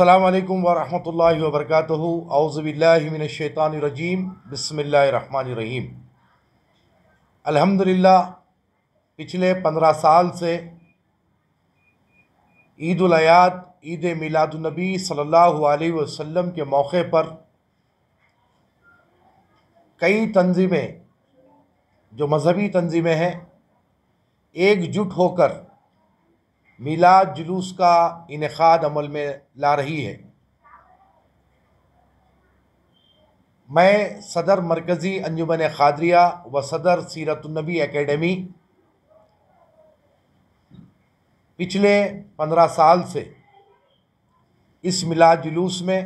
असलकम वरहमल वर्क अज़बिल्लिनशैतानरजीम रहीम अल्हम्दुलिल्लाह पिछले पंद्रह साल से ईदायात ईद मिलादुलनबी सल्लल्लाहु अलैहि वसल्लम के मौके पर कई तंजीमें जो मज़हबी तंजीमें हैं एकजुट होकर मिलाद जुलूस का इनखाद अमल में ला रही है मैं सदर मरकज़ी अंजुमन खादरिया व सदर सीरतुलनबी एकेडमी पिछले पंद्रह साल से इस मिलाद जुलूस में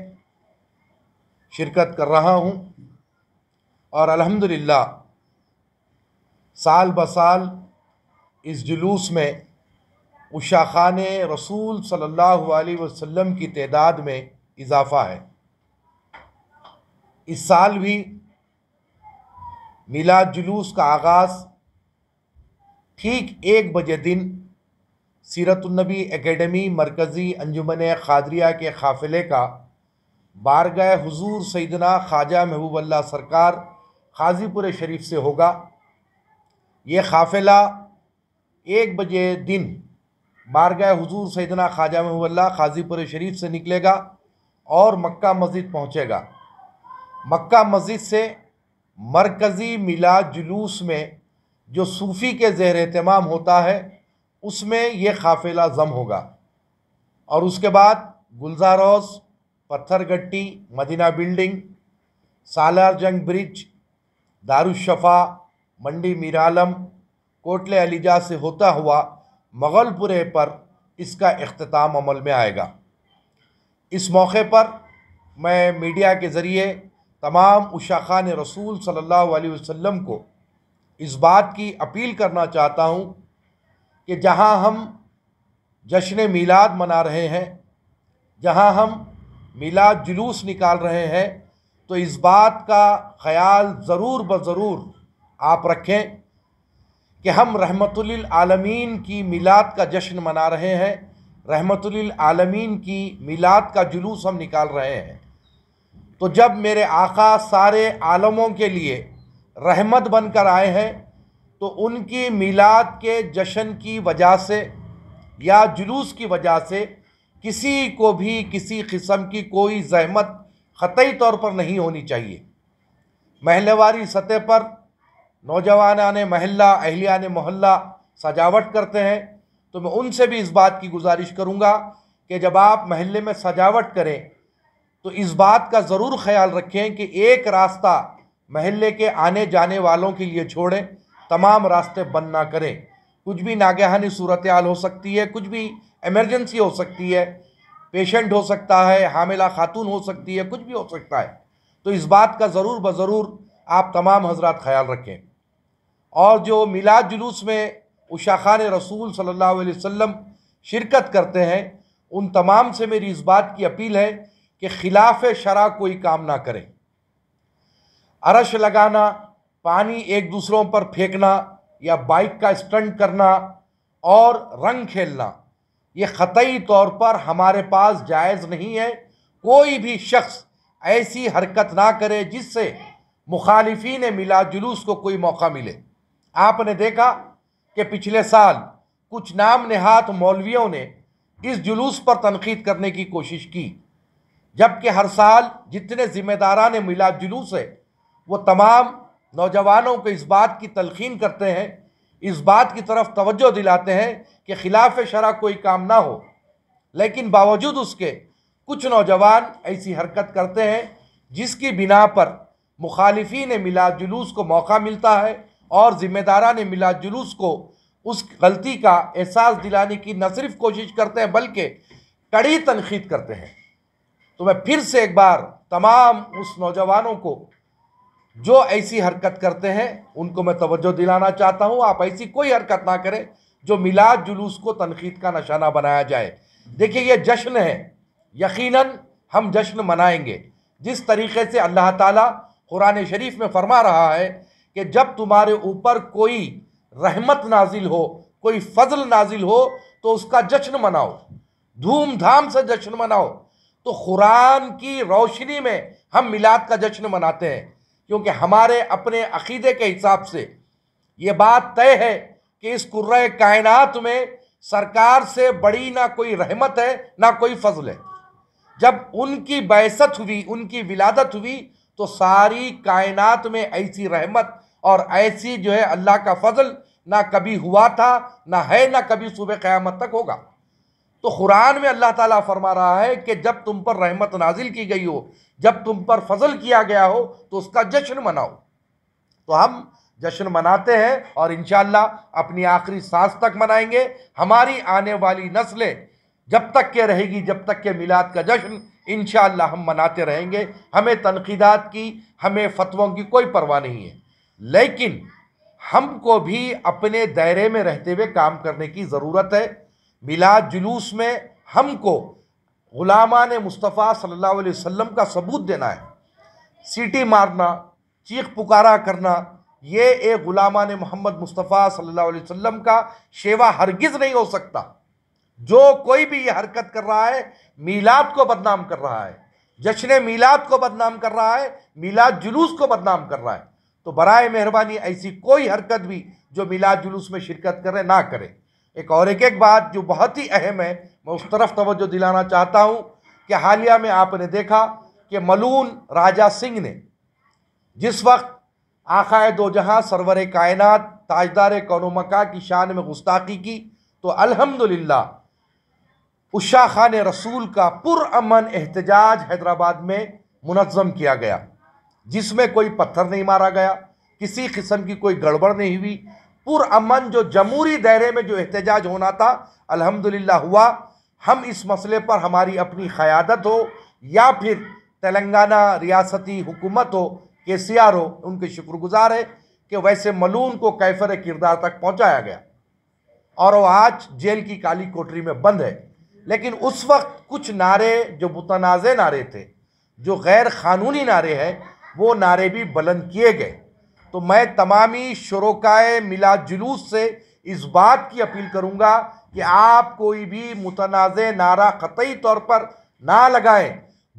शिरकत कर रहा हूँ और अल्हम्दुलिल्लाह साल ब साल इस जुलूस में उस खान रसूल सल्लल्लाहु अलैहि वसल्लम की तदाद में इजाफ़ा है इस साल भी मिलाद जुलूस का आगाज़ ठीक एक बजे दिन सीरतुलनबी एकेडमी मरकज़ी अंजुमन खादरिया के काफ़िले का बारगाह हुजूर सैदना ख्वाजा महबूबल्ला सरकार खाज़ीपुर शरीफ से होगा ये काफ़िला एक बजे दिन बारगाह हुजूर सैदना ख्वाजा महुल्ला खाजीपुर शरीफ से निकलेगा और मक्का मस्जिद पहुँचेगा मक्का मस्जिद से मरकज़ी मिला जुलूस में जो सूफ़ी के जहर अहतमाम होता है उसमें ये काफ़िला ज़म होगा और उसके बाद गुलजारोस पत्थरगट्टी मदीना बिल्डिंग सालार जंग ब्रिज दारुशफ़ा मंडी मीरालम कोटले अलीजा से होता हुआ मगलपुरे पर इसका अख्ताम अमल में आएगा इस मौके पर मैं मीडिया के ज़रिए तमाम ख़ान रसूल सल्ला वसम को इस बात की अपील करना चाहता हूँ कि जहाँ हम जश्न मीलाद मना रहे हैं जहाँ हम मीलाद जुलूस निकाल रहे हैं तो इस बात का ख्याल ज़रूर ब ज़रूर आप रखें कि हम रहमतुल आलमीन की मिलाद का जश्न मना रहे हैं रहमतुल आलमीन की मिलाद का जुलूस हम निकाल रहे हैं तो जब मेरे आका सारे आलमों के लिए रहमत बनकर आए हैं तो उनकी मिलाद के जश्न की वजह से या जुलूस की वजह से किसी को भी किसी किस्म की कोई जहमत ख़तई तौर पर नहीं होनी चाहिए महलवारी सतह पर नौजवान आने महल्ला अहलिया ने मोहल्ला सजावट करते हैं तो मैं उनसे भी इस बात की गुजारिश करूँगा कि जब आप महल्ले में सजावट करें तो इस बात का ज़रूर ख्याल रखें कि एक रास्ता महल्ले के आने जाने वालों के लिए छोड़ें तमाम रास्ते बंद ना करें कुछ भी नागहानी सूरत हाल हो सकती है कुछ भी एमरजेंसी हो सकती है पेशेंट हो सकता है हामिला खातून हो सकती है कुछ भी हो सकता है तो इस बात का ज़रूर ब ज़रूर आप तमाम हजरात ख्याल रखें और जो मिलाद जुलूस में उशाखान रसूल सल्लल्लाहु अलैहि वसल्लम शिरकत करते हैं उन तमाम से मेरी इस बात की अपील है कि खिलाफ शरा कोई काम ना करें अरश लगाना पानी एक दूसरों पर फेंकना या बाइक का स्टंट करना और रंग खेलना ये ख़तई तौर पर हमारे पास जायज़ नहीं है कोई भी शख्स ऐसी हरकत ना करे जिससे मुखालफी मिला जुलूस को कोई मौका मिले आपने देखा कि पिछले साल कुछ नाम नेहात मौलवियों ने इस जुलूस पर तनकीद करने की कोशिश की जबकि हर साल जितने ने मिलाद जुलूस है वो तमाम नौजवानों को इस बात की तलखीन करते हैं इस बात की तरफ तवज्जो दिलाते हैं कि खिलाफ शरा कोई काम ना हो लेकिन बावजूद उसके कुछ नौजवान ऐसी हरकत करते हैं जिसकी बिना पर मुखालफी मिलाद जुलूस को मौका मिलता है और ने मिला जुलूस को उस गलती का एहसास दिलाने की न सिर्फ कोशिश करते हैं बल्कि कड़ी तनखीद करते हैं तो मैं फिर से एक बार तमाम उस नौजवानों को जो ऐसी हरकत करते हैं उनको मैं तवज्जो दिलाना चाहता हूँ आप ऐसी कोई हरकत ना करें जो मिलाद जुलूस को तनखीद का निशाना बनाया जाए देखिए यह जश्न है यकीनन हम जश्न मनाएंगे जिस तरीके से अल्लाह ताला कुरान शरीफ में फरमा रहा है कि जब तुम्हारे ऊपर कोई रहमत नाजिल हो कोई फजल नाजिल हो तो उसका जश्न मनाओ धूमधाम से जश्न मनाओ तो कुरान की रोशनी में हम मिलाद का जश्न मनाते हैं क्योंकि हमारे अपने अकीदे के हिसाब से ये बात तय है कि इस कुर्र कायनात में सरकार से बड़ी ना कोई रहमत है ना कोई फजल है जब उनकी बैसत हुई उनकी विलादत हुई तो सारी कायनात में ऐसी रहमत और ऐसी जो है अल्लाह का फजल ना कभी हुआ था ना है ना कभी सुबह क़्यामत तक होगा तो कुरान में अल्लाह ताला फरमा रहा है कि जब तुम पर रहमत नाजिल की गई हो जब तुम पर फजल किया गया हो तो उसका जश्न मनाओ तो हम जश्न मनाते हैं और इन अपनी आखिरी सांस तक मनाएंगे हमारी आने वाली नस्लें जब तक के रहेगी जब तक के मिलाद का जश्न इन हम मनाते रहेंगे हमें तनकीदात की हमें फतवों की कोई परवाह नहीं है लेकिन हमको भी अपने दायरे में रहते हुए काम करने की ज़रूरत है मिला जुलूस में हमको गुलामा ने मुस्तफ़ा सल्लल्लाहु अलैहि वसल्लम का सबूत देना है सीटी मारना चीख पुकारा करना ये एक गुलामा ने मोहम्मद मुस्तफ़ा सल्लल्लाहु अलैहि वसल्लम का शेवा हरगिज़ नहीं हो सकता जो कोई भी ये हरकत कर रहा है मीलाद को बदनाम कर रहा है जश्न मीलाद को बदनाम कर रहा है मीलाद जुलूस को बदनाम कर रहा है तो बरए मेहरबानी ऐसी कोई हरकत भी जो मिलाद जुलूस में शिरकत करें ना करें एक और एक एक बात जो बहुत ही अहम है मैं उस तरफ तोज्जो दिलाना चाहता हूँ कि हालिया में आपने देखा कि मलून राजा सिंह ने जिस वक्त आखाए दो जहाँ सरवर कायनत ताजदार कौन मका की शान में गुस्ताखी की तो अल्हम्दुलिल्लाह उषा खान रसूल का पुरमन एहतजाज हैदराबाद में मुनज़म किया गया जिसमें कोई पत्थर नहीं मारा गया किसी किस्म की कोई गड़बड़ नहीं हुई पुरअमन जो जमूरी दायरे में जो एहतजाज होना था अल्हम्दुलिल्लाह हुआ हम इस मसले पर हमारी अपनी क़्यादत हो या फिर तेलंगाना रियासती हुकूमत हो के सी आर हो उनके शुक्रगुजार है कि वैसे मलून को कैफर किरदार तक पहुँचाया गया और वह आज जेल की काली कोठरी में बंद है लेकिन उस वक्त कुछ नारे जो मुतनाज़ नारे थे जो गैर क़ानूनी नारे हैं वो नारे भी बुलंद किए गए तो मैं तमामी शुरुकाए मिला जुलूस से इस बात की अपील करूँगा कि आप कोई भी मुतनाज़ नारा क़तई तौर पर ना लगाएं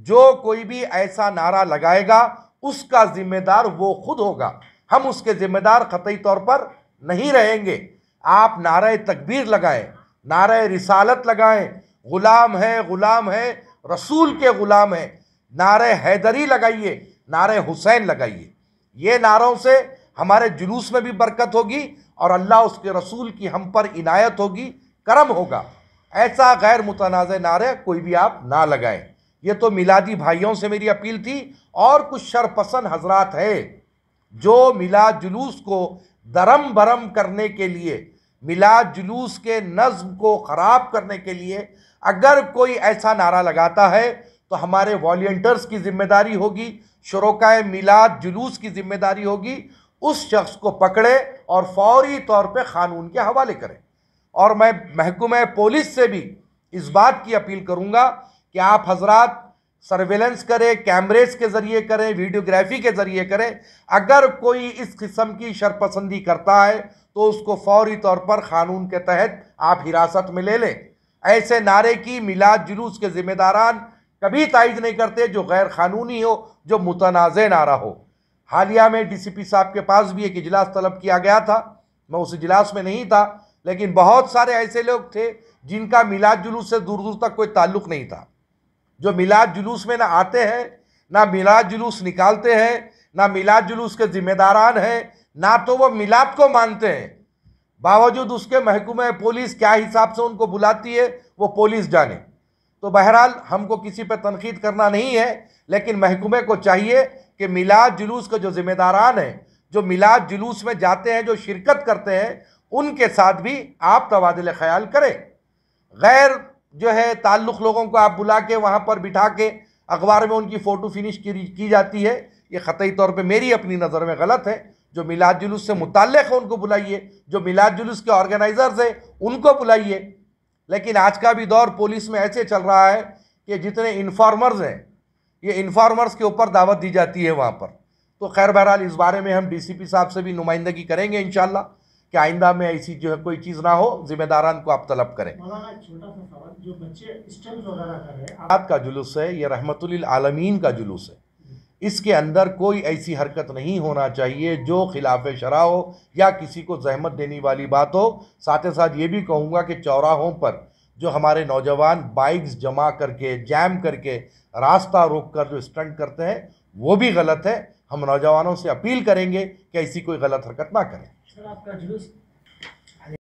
जो कोई भी ऐसा नारा लगाएगा उसका ज़िम्मेदार वो खुद होगा हम उसके ज़िम्मेदार क़तई तौर पर नहीं रहेंगे आप नारा तकबीर लगाएं नारा रिसालत लगाएं ग़ुलाम है ग़ुलाम है रसूल के ग़ुलाम है नारे हैदरी लगाइए नारे हुसैन लगाइए ये नारों से हमारे जुलूस में भी बरकत होगी और अल्लाह उसके रसूल की हम पर इनायत होगी करम होगा ऐसा गैर मुतनाज़ नारे कोई भी आप ना लगाएं ये तो मिलादी भाइयों से मेरी अपील थी और कुछ शरपसंद हजरात है जो मिलाद जुलूस को दरम भरम करने के लिए मिलाद जुलूस के नज़म को ख़राब करने के लिए अगर कोई ऐसा नारा लगाता है तो हमारे वॉल्टियर्स की ज़िम्मेदारी होगी शुरुआ मिलाद जुलूस की जिम्मेदारी होगी उस शख्स को पकड़े और फौरी तौर पे क़ानून के हवाले करें और मैं महकुम पुलिस से भी इस बात की अपील करूँगा कि आप हजरात सर्वेलेंस करें कैमरेज के ज़रिए करें वीडियोग्राफी के ज़रिए करें अगर कोई इस किस्म की शरपसंदी करता है तो उसको फौरी तौर पर क़ानून के तहत आप हिरासत में ले लें ऐसे नारे की मिलाद जुलूस के ज़िम्मेदारान कभी तइज नहीं करते जो गैर कानूनी हो जो मुतनाज़ नारा हो हालिया में डी सी पी साहब के पास भी एक इजलास तलब किया गया था मैं उस इजलास में नहीं था लेकिन बहुत सारे ऐसे लोग थे जिनका मिलाद जुलूस से दूर दूर तक कोई ताल्लुक नहीं था जो मिलाद जुलूस में ना आते हैं ना मिलाद जुलूस निकालते हैं ना मिलाद जुलूस के ज़िम्मेदारान हैं ना तो वो मिलाद को मानते हैं बावजूद उसके महकमे पुलिस क्या हिसाब से उनको बुलाती है वो पुलिस जाने तो बहरहाल हमको किसी पर तनकीद करना नहीं है लेकिन महकुमे को चाहिए कि मिलाद जुलूस का जो ज़िम्मेदारान हैं जो मिलाद जुलूस में जाते हैं जो शिरकत करते हैं उनके साथ भी आप तबादल ख्याल करें गैर जो है ताल्लुक़ लोगों को आप बुला के वहाँ पर बिठा के अखबार में उनकी फ़ोटो फिनिश की, की जाती है ये ख़तई तौर पे मेरी अपनी नज़र में गलत है जो मिलाद जुलूस से मुतक़ है उनको बुलाइए जो मिलाद जुलूस के ऑर्गेनाइज़र्स हैं उनको बुलाइए लेकिन आज का भी दौर पुलिस में ऐसे चल रहा है कि जितने इन्फॉर्मर्स हैं ये इन्फॉर्मर्स के ऊपर दावत दी जाती है वहाँ पर तो खैर बहरहाल इस बारे में हम डीसीपी साहब से भी नुमाइंदगी करेंगे इन कि आइंदा में ऐसी जो है कोई चीज़ ना हो जिम्मेदारान को आप तलब करें रात का जुलूस है ये रहमतुल आलमीन का जुलूस है इसके अंदर कोई ऐसी हरकत नहीं होना चाहिए जो खिलाफ शरा हो या किसी को जहमत देने वाली बात हो साथ ही साथ ये भी कहूँगा कि चौराहों पर जो हमारे नौजवान बाइक्स जमा करके जैम करके रास्ता रोक कर जो स्टंट करते हैं वो भी गलत है हम नौजवानों से अपील करेंगे कि ऐसी कोई गलत हरकत ना करें